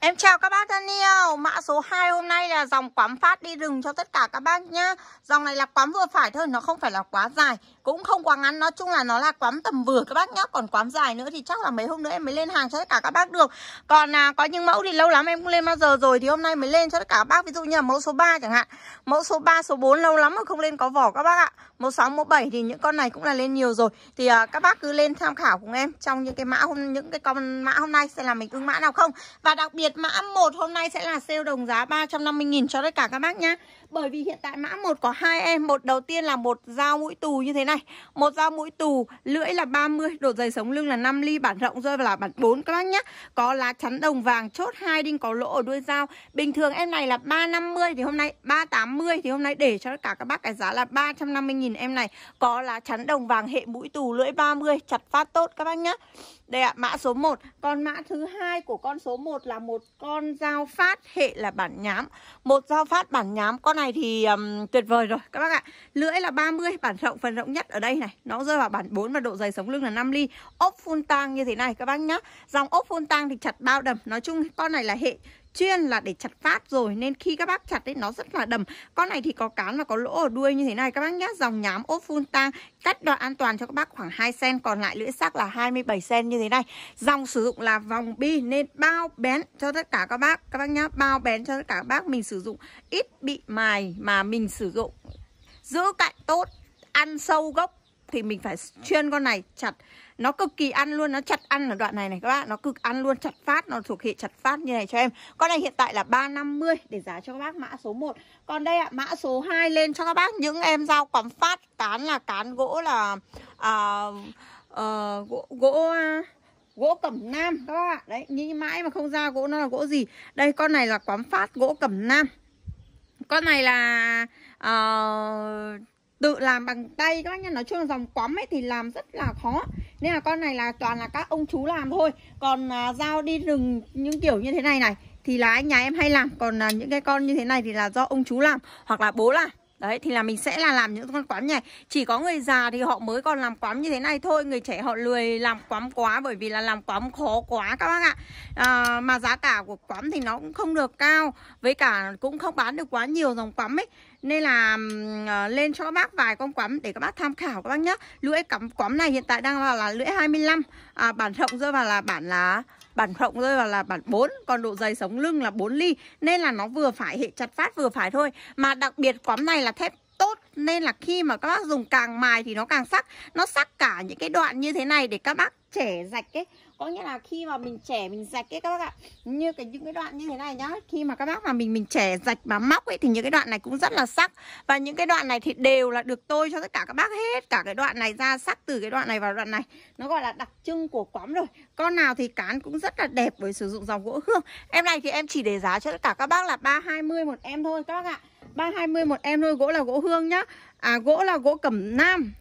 Em chào các bác thân yêu Mã số 2 hôm nay là dòng quắm phát đi rừng cho tất cả các bác nhá Dòng này là quắm vừa phải thôi Nó không phải là quá dài cũng không quá ngắn nói chung là nó là quắm tầm vừa các bác nhá còn quắm dài nữa thì chắc là mấy hôm nữa em mới lên hàng cho tất cả các bác được còn à, có những mẫu thì lâu lắm em cũng lên bao giờ rồi thì hôm nay mới lên cho tất cả các bác ví dụ như là mẫu số 3 chẳng hạn mẫu số 3 số 4 lâu lắm mà không lên có vỏ các bác ạ mẫu sáu, mẫu 7 thì những con này cũng là lên nhiều rồi thì à, các bác cứ lên tham khảo cùng em trong những cái mã hôm những cái con mã hôm nay sẽ là mình ưng mã nào không và đặc biệt mã một hôm nay sẽ là sale đồng giá 350.000 cho tất cả các bác nhá bởi vì hiện tại mã một có hai em một đầu tiên là một dao mũi tù như thế này này. Một dao mũi tù, lưỡi là 30, độ dày sống lưng là 5 ly, bản rộng rơi vào là bản 4 các bác nhá. Có lá chắn đồng vàng, chốt hai đinh có lỗ ở đuôi dao. Bình thường em này là 350 thì hôm nay 380 thì hôm nay để cho tất cả các bác cái giá là 350 000 em này. Có lá chắn đồng vàng hệ mũi tù lưỡi 30 chặt phát tốt các bác nhá. Đây ạ, à, mã số 1. Còn mã thứ hai của con số 1 là một con dao phát hệ là bản nhám. Một dao phát bản nhám con này thì um, tuyệt vời rồi các bác ạ. Lưỡi là 30, bản rộng phần rộng nhất ở đây này Nó rơi vào bản 4 và độ dày sống lưng là 5 ly Ốp phun tang như thế này các bác nhá Dòng ốp phun tang thì chặt bao đầm Nói chung con này là hệ chuyên là để chặt phát rồi nên khi các bác chặt ấy nó rất là đầm con này thì có cán và có lỗ ở đuôi như thế này các bác nhá dòng nhám ốp phun tang cắt đoạn an toàn cho các bác khoảng 2 sen còn lại lưỡi sắc là 27 sen như thế này dòng sử dụng là vòng bi nên bao bén cho tất cả các bác các bác nhá bao bén cho tất cả các bác mình sử dụng ít bị mài mà mình sử dụng giữ cạnh tốt ăn sâu gốc thì mình phải chuyên con này chặt nó cực kỳ ăn luôn nó chặt ăn ở đoạn này này các bạn nó cực ăn luôn chặt phát nó thuộc hệ chặt phát như này cho em con này hiện tại là 350 để giá cho các bác mã số 1 còn đây ạ à, mã số 2 lên cho các bác những em dao cắm phát cán là cán gỗ là à, à, gỗ gỗ à, gỗ cẩm nam các bạn đấy nghĩ mãi mà không ra gỗ nó là gỗ gì đây con này là quắm phát gỗ cẩm nam con này là uh, tự làm bằng tay các bác nhá nói chung là dòng quắm ấy thì làm rất là khó nên là con này là toàn là các ông chú làm thôi còn à, dao đi rừng những kiểu như thế này này thì là anh nhà em hay làm còn là những cái con như thế này thì là do ông chú làm hoặc là bố làm Đấy thì là mình sẽ là làm những con quắm này Chỉ có người già thì họ mới còn làm quắm như thế này thôi Người trẻ họ lười làm quắm quá Bởi vì là làm quắm khó quá các bác ạ à, Mà giá cả của quắm thì nó cũng không được cao Với cả cũng không bán được quá nhiều dòng quắm ấy nên là uh, lên cho các bác vài con quắm để các bác tham khảo các bác nhé Lưỡi cắm quắm này hiện tại đang là, là lưỡi 25 à, Bản rộng rơi vào là bản là bản rộng rơi vào là bản 4 còn độ dày sống lưng là 4 ly nên là nó vừa phải hệ chặt phát vừa phải thôi mà đặc biệt quắm này là thép nên là khi mà các bác dùng càng mài thì nó càng sắc nó sắc cả những cái đoạn như thế này để các bác trẻ rạch ấy có nghĩa là khi mà mình trẻ mình rạch ấy các bác ạ như cái những cái đoạn như thế này nhá khi mà các bác mà mình mình trẻ rạch mà móc ấy thì những cái đoạn này cũng rất là sắc và những cái đoạn này thì đều là được tôi cho tất cả các bác hết cả cái đoạn này ra sắc từ cái đoạn này vào đoạn này nó gọi là đặc trưng của quắm rồi con nào thì cán cũng rất là đẹp với sử dụng dòng gỗ hương em này thì em chỉ để giá cho tất cả các bác là ba hai mươi một em thôi các bác ạ 320 một em thôi gỗ là gỗ hương nhá à gỗ là gỗ cẩm nam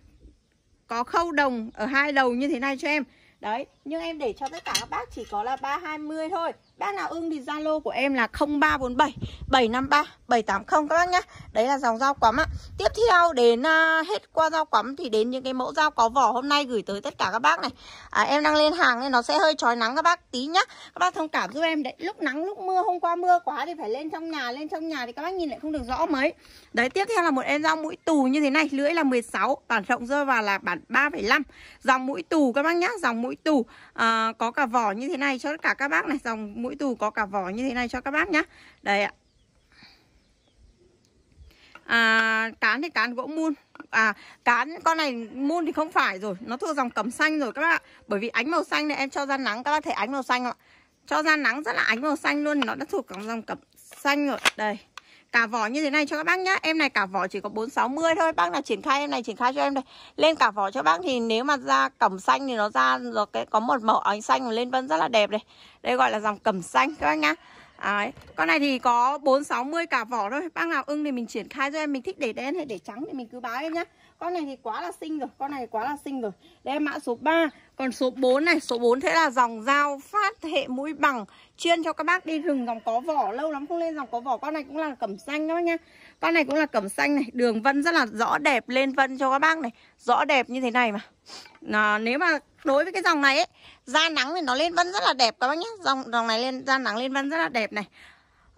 có khâu đồng ở hai đầu như thế này cho em đấy nhưng em để cho tất cả các bác chỉ có là 320 thôi Bác nào ưng thì Zalo của em là 0347 753 780 các bác nhá. Đấy là dòng dao quắm ạ. Tiếp theo đến à, hết qua dao quắm thì đến những cái mẫu dao có vỏ hôm nay gửi tới tất cả các bác này. À, em đang lên hàng nên nó sẽ hơi chói nắng các bác tí nhá. Các bác thông cảm giúp em đấy. Lúc nắng lúc mưa hôm qua mưa quá thì phải lên trong nhà, lên trong nhà thì các bác nhìn lại không được rõ mấy. Đấy tiếp theo là một em dao mũi tù như thế này, lưỡi là 16, bản rộng rơi vào là bản 3,5. Dòng mũi tù các bác nhá, dòng mũi tù à, có cả vỏ như thế này cho tất cả các bác này, dòng mũi mỗi tù có cả vỏ như thế này cho các bác nhá Đây ạ à, Cán thì cán gỗ mun À cán con này mun thì không phải rồi Nó thuộc dòng cẩm xanh rồi các bác ạ Bởi vì ánh màu xanh này em cho ra nắng Các bác thấy ánh màu xanh ạ Cho ra nắng rất là ánh màu xanh luôn Nó đã thuộc dòng cẩm xanh rồi Đây Cả vỏ như thế này cho các bác nhá Em này cả vỏ chỉ có 460 thôi Bác nào triển khai em này triển khai cho em đây Lên cả vỏ cho bác thì nếu mà ra cẩm xanh Thì nó ra rồi cái có một màu ánh xanh Lên vân rất là đẹp đây Đây gọi là dòng cẩm xanh các bác nhá Đấy. Con này thì có 460 cả vỏ thôi Bác nào ưng thì mình triển khai cho em Mình thích để đen hay để trắng thì mình cứ báo em nhá Con này thì quá là xinh rồi Con này quá là xinh rồi Đây mã số 3 còn số 4 này, số 4 thế là dòng dao phát hệ mũi bằng Chuyên cho các bác đi rừng dòng có vỏ Lâu lắm không lên dòng có vỏ Con này cũng là cẩm xanh các bác nha Con này cũng là cẩm xanh này Đường vân rất là rõ đẹp lên vân cho các bác này Rõ đẹp như thế này mà à, Nếu mà đối với cái dòng này ấy Da nắng thì nó lên vân rất là đẹp các bác nhé Dòng, dòng này lên da nắng lên vân rất là đẹp này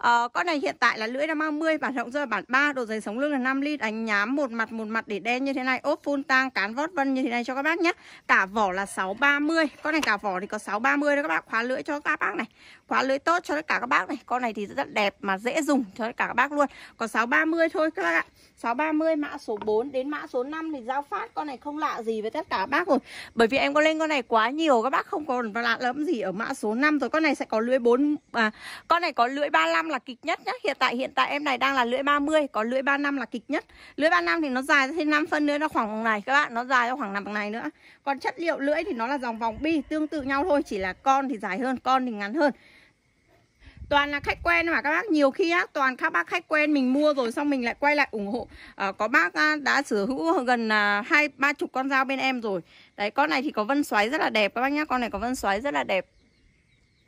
à, Con này hiện tại là lưỡi là 30 Bản rộng rơi bản 3 Độ dày sống lưng là 5 ly Đánh nhám một mặt một mặt để đen như thế này Ốp full tang cán vót vân như thế này cho các bác nhé Cả vỏ là 630 Con này cả vỏ thì có 630 đó các bác Khóa lưỡi cho các bác này Khóa lưỡi tốt cho tất cả các bác này Con này thì rất đẹp mà dễ dùng cho tất cả các bác luôn Có 630 thôi các bác ạ 630 mã số 4 đến mã số 5 thì giao phát Con này không lạ gì với tất cả các bác rồi Bởi vì em có lên con này quá nhiều Các bác không còn lạ lẫm gì ở mã số 5 rồi Con này sẽ có lưỡi 4 à, Con này có lưỡi 35 là kịch nhất nhá. Hiện tại hiện tại em này đang là lưỡi 30, có lưỡi 35 là kịch nhất. Lưỡi 35 thì nó dài thêm 5 phân nữa nó khoảng bằng này các bạn, nó dài ra khoảng nằm bằng này nữa. Còn chất liệu lưỡi thì nó là dòng vòng bi tương tự nhau thôi, chỉ là con thì dài hơn, con thì ngắn hơn toàn là khách quen mà các bác nhiều khi á toàn các bác khách quen mình mua rồi xong mình lại quay lại ủng hộ à, có bác á, đã sở hữu gần à, hai ba chục con dao bên em rồi đấy con này thì có vân xoáy rất là đẹp các bác nhá con này có vân xoáy rất là đẹp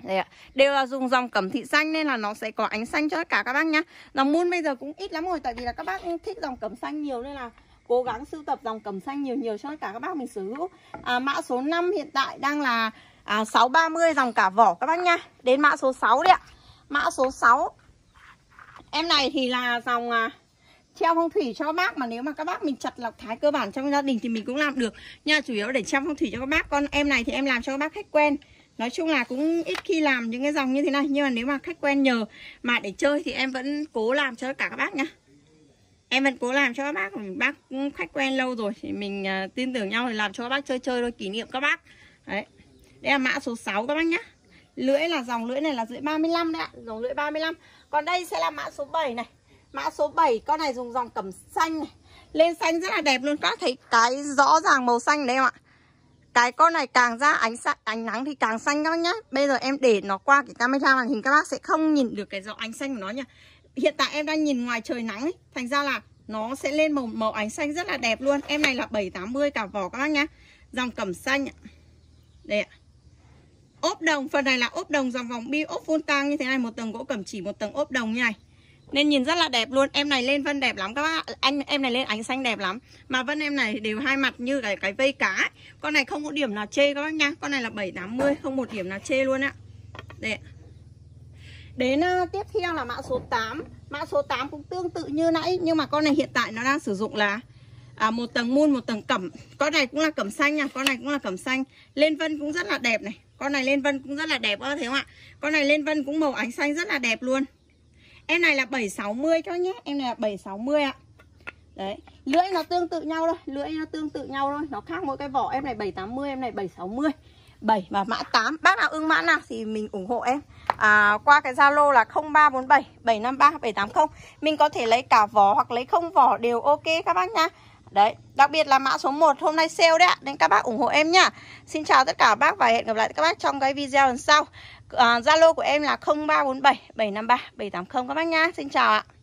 đây ạ. Đều là dùng dòng cẩm thị xanh nên là nó sẽ có ánh xanh cho tất cả các bác nhá. Dòng mun bây giờ cũng ít lắm rồi tại vì là các bác thích dòng cẩm xanh nhiều nên là cố gắng sưu tập dòng cẩm xanh nhiều nhiều cho tất cả các bác mình sở hữu. À, mã số 5 hiện tại đang là à, 630 dòng cả vỏ các bác nhá. Đến mã số 6 đi ạ. Mã số 6. Em này thì là dòng à, treo phong thủy cho các bác mà nếu mà các bác mình chặt lọc thái cơ bản trong gia đình thì mình cũng làm được nha chủ yếu để treo phong thủy cho các bác con em này thì em làm cho các bác khách quen Nói chung là cũng ít khi làm những cái dòng như thế này Nhưng mà nếu mà khách quen nhờ mà để chơi thì em vẫn cố làm cho cả các bác nhá Em vẫn cố làm cho các bác Bác cũng khách quen lâu rồi thì Mình uh, tin tưởng nhau thì làm cho các bác chơi chơi thôi Kỷ niệm các bác Đấy Đây là mã số 6 các bác nhá Lưỡi là dòng lưỡi này là lưỡi 35 đấy ạ Dòng lưỡi 35 Còn đây sẽ là mã số 7 này Mã số 7 con này dùng dòng cẩm xanh này Lên xanh rất là đẹp luôn Các bác thấy cái rõ ràng màu xanh đấy em ạ cái con này càng ra ánh sáng ánh nắng thì càng xanh các bác nhá bây giờ em để nó qua cái camera màn hình các bác sẽ không nhìn được cái gió ánh xanh của nó nha hiện tại em đang nhìn ngoài trời nắng ấy. thành ra là nó sẽ lên màu màu ánh xanh rất là đẹp luôn em này là 780 cả vỏ các bác nhá dòng cẩm xanh đây ạ ốp đồng phần này là ốp đồng dòng vòng bi ốp vuông tang như thế này một tầng gỗ cẩm chỉ một tầng ốp đồng như này nên nhìn rất là đẹp luôn em này lên vân đẹp lắm các bác anh em này lên ánh xanh đẹp lắm mà vân em này đều hai mặt như cái cái vây cá ấy. con này không có điểm nào chê các bác nha con này là 780 không một điểm nào chê luôn ạ đấy đến uh, tiếp theo là mã số 8 mã số 8 cũng tương tự như nãy nhưng mà con này hiện tại nó đang sử dụng là à, một tầng muôn một tầng cẩm con này cũng là cẩm xanh nha con này cũng là cẩm xanh lên vân cũng rất là đẹp này con này lên vân cũng rất là đẹp ơ thế không ạ con này lên vân cũng màu ánh xanh rất là đẹp luôn Em này là 760 cho nhé Em này là 760 ạ Đấy, lưỡi nó tương tự nhau thôi Lưỡi nó tương tự nhau thôi Nó khác mỗi cái vỏ Em này 780, em này 760 7 và mã 8 Bác nào ưng mã nào thì mình ủng hộ em à, Qua cái Zalo là 0347 753 780 Mình có thể lấy cả vỏ hoặc lấy không vỏ đều ok các bác nha Đấy, đặc biệt là mã số 1 hôm nay sale đấy ạ Nên các bác ủng hộ em nha Xin chào tất cả bác và hẹn gặp lại các bác trong cái video lần sau Ờ, Zalo à, của em là 0347 753 780 các bác nhá. Xin chào ạ.